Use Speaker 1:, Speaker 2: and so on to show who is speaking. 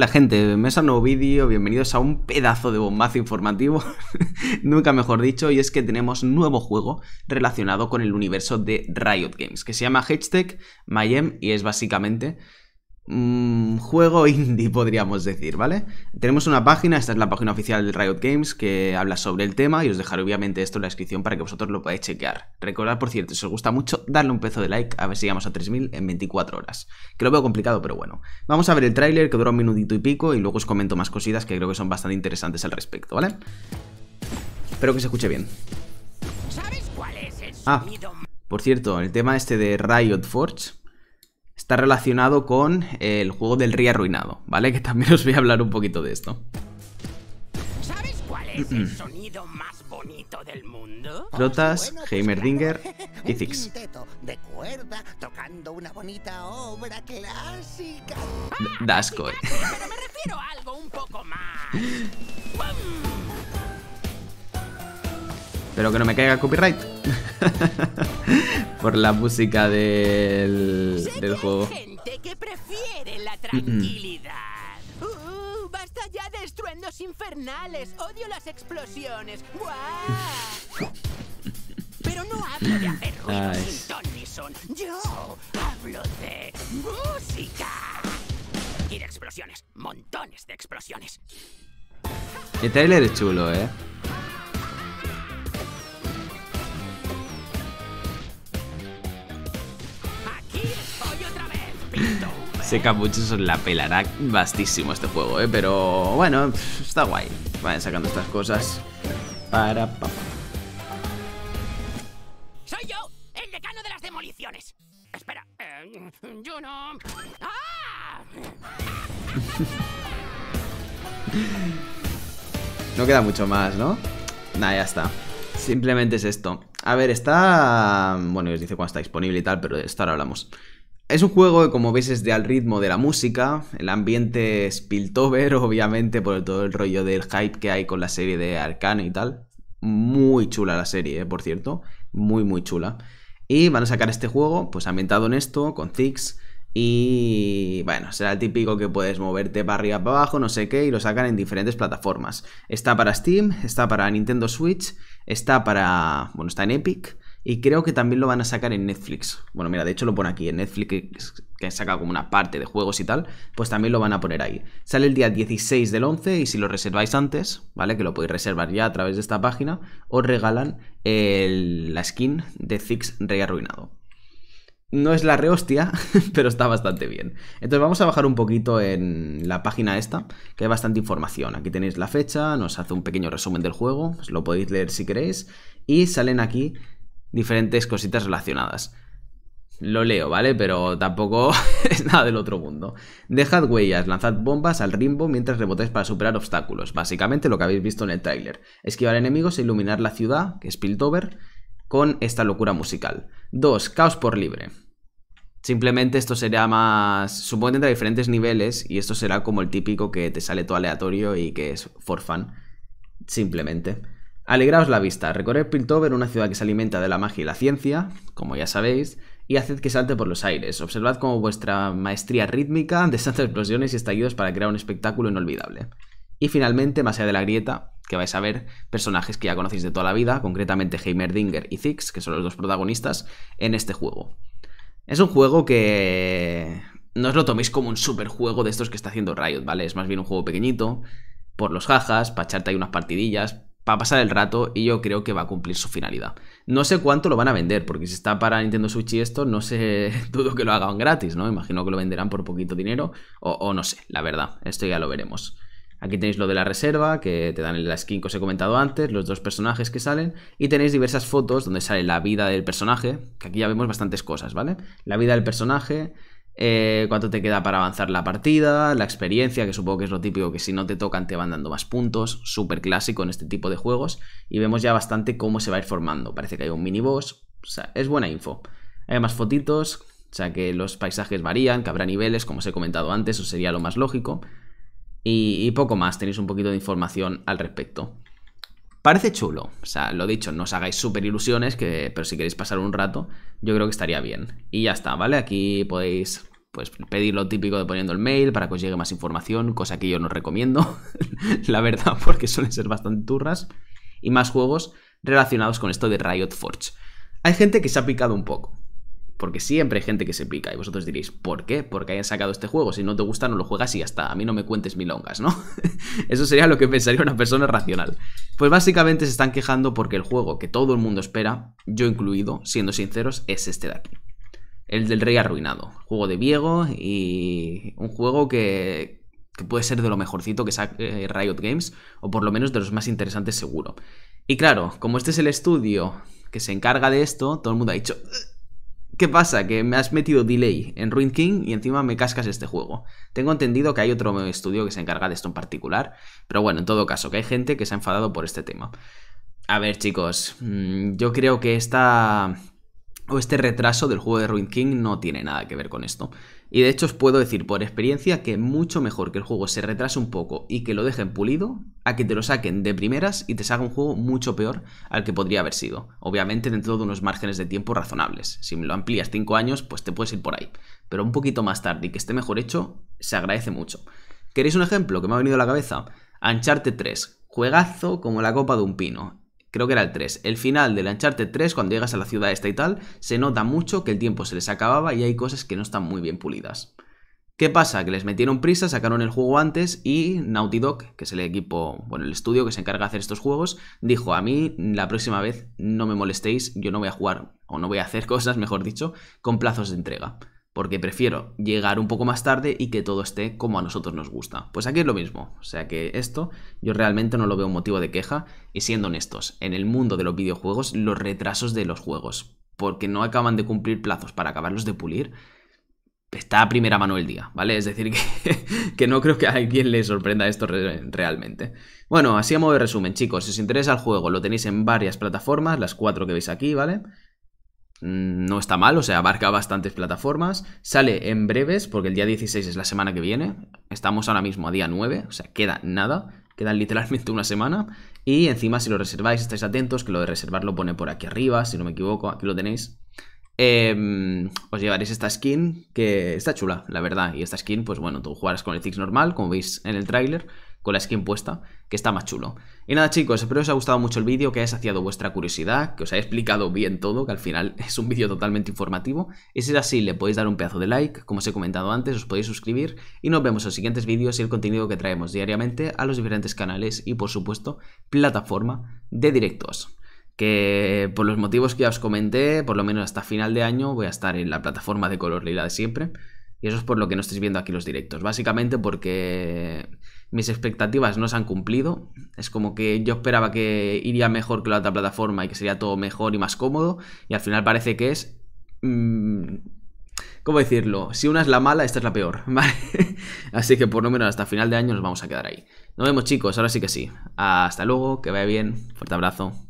Speaker 1: la gente? a un nuevo vídeo, bienvenidos a un pedazo de bombazo informativo, nunca mejor dicho, y es que tenemos nuevo juego relacionado con el universo de Riot Games, que se llama Hashtag Mayhem y es básicamente Mm, juego indie, podríamos decir, ¿vale? Tenemos una página, esta es la página oficial de Riot Games que habla sobre el tema y os dejaré obviamente esto en la descripción para que vosotros lo podáis chequear. Recordad, por cierto, si os gusta mucho, darle un pezo de like a ver si llegamos a 3000 en 24 horas. Que lo veo complicado, pero bueno. Vamos a ver el tráiler que dura un minutito y pico y luego os comento más cositas que creo que son bastante interesantes al respecto, ¿vale? Espero que se escuche bien. ah, por cierto, el tema este de Riot Forge está relacionado con el juego del Río Arruinado, ¿vale? Que también os voy a hablar un poquito de esto. ¿Sabes cuál es el sonido más bonito del mundo? Trotas, pues Heimerdinger y Zix. de cuerda tocando una bonita obra clásica. Mm, dasco, eh. Pero me refiero a algo un poco más. Pero que no me caiga copyright. por la música del, del juego. gente que prefiere la tranquilidad. Uh, basta ya de estruendos infernales. Odio las explosiones. Pero no hablo de hacer ruido sin son. Yo hablo de música. Y de explosiones. Montones de explosiones. El trailer es chulo, ¿eh? seca mucho, la pelará bastísimo este juego, ¿eh? Pero bueno, está guay. Vayan sacando estas cosas. Para... Pa. Soy yo, el decano de las demoliciones. Espera, eh, yo no... no queda mucho más, ¿no? Nada, ya está. Simplemente es esto. A ver, está... Bueno, os dice cuándo está disponible y tal, pero de esto ahora hablamos. Es un juego como veis es de al ritmo de la música, el ambiente es Piltover, obviamente por todo el rollo del hype que hay con la serie de Arcano y tal. Muy chula la serie, eh, por cierto, muy muy chula. Y van a sacar este juego, pues ambientado en esto, con Ziggs. Y bueno, será el típico que puedes moverte para arriba, para abajo, no sé qué, y lo sacan en diferentes plataformas. Está para Steam, está para Nintendo Switch, está para... bueno, está en Epic, y creo que también lo van a sacar en Netflix. Bueno, mira, de hecho lo pone aquí en Netflix, que saca como una parte de juegos y tal, pues también lo van a poner ahí. Sale el día 16 del 11 y si lo reserváis antes, ¿vale? Que lo podéis reservar ya a través de esta página, os regalan la skin de Zix Rey Arruinado. No es la re rehostia, pero está bastante bien. Entonces vamos a bajar un poquito en la página esta, que hay bastante información. Aquí tenéis la fecha, nos hace un pequeño resumen del juego, os lo podéis leer si queréis, y salen aquí diferentes cositas relacionadas. Lo leo, ¿vale? Pero tampoco es nada del otro mundo. Dejad huellas, lanzad bombas al rimbo mientras rebotáis para superar obstáculos. Básicamente lo que habéis visto en el tráiler. Esquivar enemigos e iluminar la ciudad, que es Piltover, con esta locura musical. 2. Caos por libre. Simplemente esto será más... Supongo que diferentes niveles y esto será como el típico que te sale todo aleatorio y que es for fun. Simplemente. Alegraos la vista, recorrer Piltover, una ciudad que se alimenta de la magia y la ciencia, como ya sabéis, y haced que salte por los aires. Observad cómo vuestra maestría rítmica desata explosiones y estallidos para crear un espectáculo inolvidable. Y finalmente, más allá de la grieta, que vais a ver personajes que ya conocéis de toda la vida, concretamente Heimerdinger y Zix, que son los dos protagonistas en este juego. Es un juego que no os lo toméis como un superjuego de estos que está haciendo Riot, ¿vale? Es más bien un juego pequeñito, por los jajas, para echarte ahí unas partidillas, a pasar el rato y yo creo que va a cumplir su finalidad. No sé cuánto lo van a vender, porque si está para Nintendo Switch y esto, no sé, dudo que lo hagan gratis, ¿no? Imagino que lo venderán por poquito dinero, o, o no sé, la verdad, esto ya lo veremos. Aquí tenéis lo de la reserva, que te dan la skin que os he comentado antes, los dos personajes que salen, y tenéis diversas fotos donde sale la vida del personaje, que aquí ya vemos bastantes cosas, ¿vale? La vida del personaje, eh, cuánto te queda para avanzar la partida, la experiencia, que supongo que es lo típico, que si no te tocan te van dando más puntos, súper clásico en este tipo de juegos, y vemos ya bastante cómo se va a ir formando, parece que hay un miniboss, o sea, es buena info. Hay más fotitos, o sea que los paisajes varían, que habrá niveles, como os he comentado antes, eso sería lo más lógico, y, poco más, tenéis un poquito de información al respecto. Parece chulo, o sea, lo dicho, no os hagáis súper ilusiones, que, pero si queréis pasar un rato, yo creo que estaría bien. Y ya está, ¿vale? Aquí podéis pues pedir lo típico de poniendo el mail para que os llegue más información, cosa que yo no recomiendo, la verdad, porque suelen ser bastante turras, y más juegos relacionados con esto de Riot Forge. Hay gente que se ha picado un poco, porque siempre hay gente que se pica, y vosotros diréis, ¿por qué? Porque hayan sacado este juego, si no te gusta no lo juegas y hasta a mí no me cuentes milongas, ¿no? Eso sería lo que pensaría una persona racional. Pues básicamente se están quejando porque el juego que todo el mundo espera, yo incluido, siendo sinceros, es este de aquí. El del Rey Arruinado. Juego de Viego y un juego que, puede ser de lo mejorcito que saque eh, Riot Games, o por lo menos de los más interesantes seguro. Y claro, como este es el estudio que se encarga de esto, todo el mundo ha dicho, ¿qué pasa? Que me has metido delay en Ruin King y encima me cascas este juego. Tengo entendido que hay otro estudio que se encarga de esto en particular, pero bueno, en todo caso, que hay gente que se ha enfadado por este tema. A ver, chicos, mm, yo creo que esta o este retraso del juego de Ruin King no tiene nada que ver con esto. Y de hecho os puedo decir por experiencia que mucho mejor que el juego se retrase un poco y que lo dejen pulido a que te lo saquen de primeras y te salga un juego mucho peor al que podría haber sido. Obviamente dentro de unos márgenes de tiempo razonables. Si lo amplías 5 años, pues te puedes ir por ahí. Pero un poquito más tarde y que esté mejor hecho, se agradece mucho. ¿Queréis un ejemplo que me ha venido a la cabeza? Ancharte 3. Juegazo como la copa de un pino creo que era el 3. El final del Uncharted 3, cuando llegas a la ciudad esta y tal, se nota mucho que el tiempo se les acababa y hay cosas que no están muy bien pulidas. ¿Qué pasa? Que les metieron prisa, sacaron el juego antes y Naughty Dog, que es el equipo, bueno, el estudio que se encarga de hacer estos juegos, dijo a mí la próxima vez no me molestéis, yo no voy a jugar o no voy a hacer cosas, mejor dicho, con plazos de entrega porque prefiero llegar un poco más tarde y que todo esté como a nosotros nos gusta. Pues aquí es lo mismo, o sea que esto yo realmente no lo veo motivo de queja y siendo honestos, en el mundo de los videojuegos los retrasos de los juegos, porque no acaban de cumplir plazos para acabarlos de pulir, está a primera mano el día, ¿vale? Es decir, que, que no creo que a alguien le sorprenda esto realmente. Bueno, así a modo de resumen, chicos, si os interesa el juego, lo tenéis en varias plataformas, las cuatro que veis aquí, ¿vale? Mm, no está mal, o sea, abarca bastantes plataformas. Sale en breves, porque el día 16 es la semana que viene. Estamos ahora mismo a día 9, o sea, queda nada. queda literalmente una semana. Y encima, si lo reserváis, estáis atentos, que lo de reservar lo pone por aquí arriba, si no me equivoco, aquí lo tenéis. Em, os llevaréis esta skin, que está chula, la verdad. Y esta skin, pues bueno, tú jugarás con el Ziggs normal, como veis en el tráiler con la skin puesta, que está más chulo. Y nada chicos, espero que os haya gustado mucho el vídeo, que haya saciado vuestra curiosidad, que os haya explicado bien todo, que al final es un vídeo totalmente informativo. Y si es así, le podéis dar un pedazo de like, como os he comentado antes, os podéis suscribir y nos vemos en los siguientes vídeos y el contenido que traemos diariamente a los diferentes canales y por supuesto plataforma de directos que por los motivos que ya os comenté, por lo menos hasta final de año voy a estar en la plataforma de color lila de siempre. Y eso es por lo que no estáis viendo aquí los directos. Básicamente porque mis expectativas no se han cumplido. Es como que yo esperaba que iría mejor que la otra plataforma y que sería todo mejor y más cómodo. Y al final parece que es... Mm, ¿Cómo decirlo? Si una es la mala, esta es la peor, Así que por lo menos hasta final de año nos vamos a quedar ahí. Nos vemos chicos, ahora sí que sí. Hasta luego, que vaya bien. Fuerte abrazo.